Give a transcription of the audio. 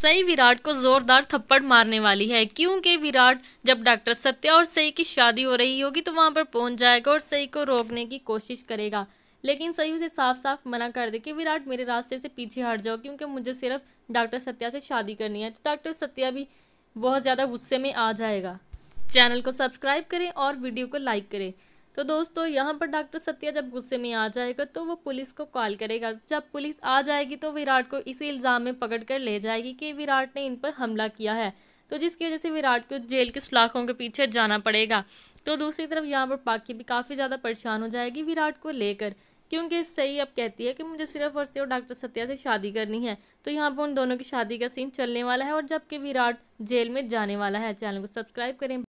सई विराट को जोरदार थप्पड़ मारने वाली है क्योंकि विराट जब डॉक्टर सत्या और सई की शादी हो रही होगी तो वहाँ पर पहुँच जाएगा और सई को रोकने की कोशिश करेगा लेकिन सई उसे साफ साफ मना कर दे कि विराट मेरे रास्ते से पीछे हट जाओ क्योंकि मुझे सिर्फ डॉक्टर सत्या से शादी करनी है तो डॉक्टर सत्या भी बहुत ज़्यादा गुस्से में आ जाएगा चैनल को सब्सक्राइब करें और वीडियो को लाइक करें तो दोस्तों यहाँ पर डॉक्टर सत्या जब गुस्से में आ जाएगा तो वो पुलिस को कॉल करेगा जब पुलिस आ जाएगी तो विराट को इसी इल्ज़ाम में पकड़ कर ले जाएगी कि विराट ने इन पर हमला किया है तो जिसकी वजह से विराट को जेल के सलाखों के पीछे जाना पड़ेगा तो दूसरी तरफ यहाँ पर पाकि भी काफ़ी ज़्यादा परेशान हो जाएगी विराट को लेकर क्योंकि सही अब कहती है कि मुझे सिर्फ और सिर्फ डॉक्टर सत्या से शादी करनी है तो यहाँ पर उन दोनों की शादी का सीन चलने वाला है और जबकि विराट जेल में जाने वाला है चैनल को सब्सक्राइब करें